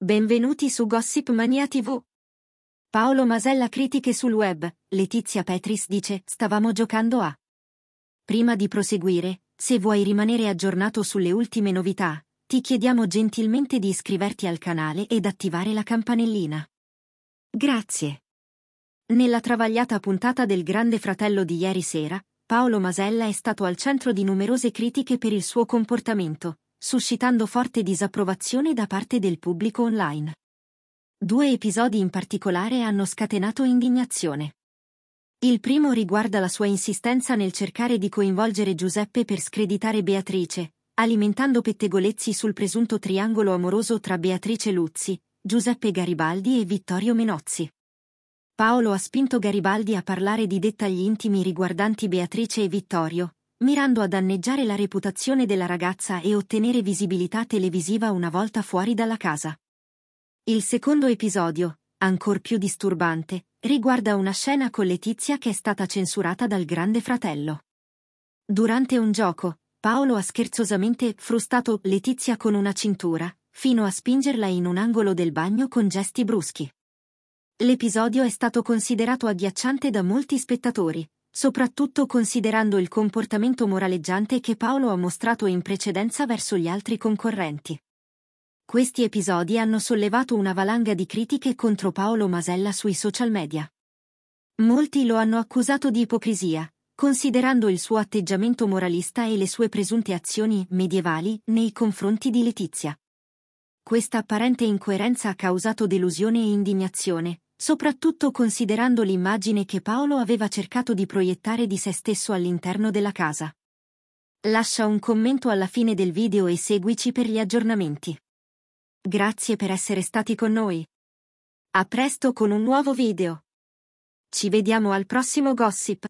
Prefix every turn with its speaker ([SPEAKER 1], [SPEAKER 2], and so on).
[SPEAKER 1] Benvenuti su Gossip Mania TV. Paolo Masella critiche sul web, Letizia Petris dice, stavamo giocando a. Prima di proseguire, se vuoi rimanere aggiornato sulle ultime novità, ti chiediamo gentilmente di iscriverti al canale ed attivare la campanellina. Grazie. Nella travagliata puntata del Grande Fratello di ieri sera, Paolo Masella è stato al centro di numerose critiche per il suo comportamento, suscitando forte disapprovazione da parte del pubblico online. Due episodi in particolare hanno scatenato indignazione. Il primo riguarda la sua insistenza nel cercare di coinvolgere Giuseppe per screditare Beatrice, alimentando pettegolezzi sul presunto triangolo amoroso tra Beatrice Luzzi, Giuseppe Garibaldi e Vittorio Menozzi. Paolo ha spinto Garibaldi a parlare di dettagli intimi riguardanti Beatrice e Vittorio, mirando a danneggiare la reputazione della ragazza e ottenere visibilità televisiva una volta fuori dalla casa. Il secondo episodio, ancor più disturbante, riguarda una scena con Letizia che è stata censurata dal Grande Fratello. Durante un gioco, Paolo ha scherzosamente frustato Letizia con una cintura, fino a spingerla in un angolo del bagno con gesti bruschi. L'episodio è stato considerato agghiacciante da molti spettatori, soprattutto considerando il comportamento moraleggiante che Paolo ha mostrato in precedenza verso gli altri concorrenti. Questi episodi hanno sollevato una valanga di critiche contro Paolo Masella sui social media. Molti lo hanno accusato di ipocrisia, considerando il suo atteggiamento moralista e le sue presunte azioni medievali nei confronti di Letizia. Questa apparente incoerenza ha causato delusione e indignazione, soprattutto considerando l'immagine che Paolo aveva cercato di proiettare di se stesso all'interno della casa. Lascia un commento alla fine del video e seguici per gli aggiornamenti. Grazie per essere stati con noi. A presto con un nuovo video. Ci vediamo al prossimo gossip.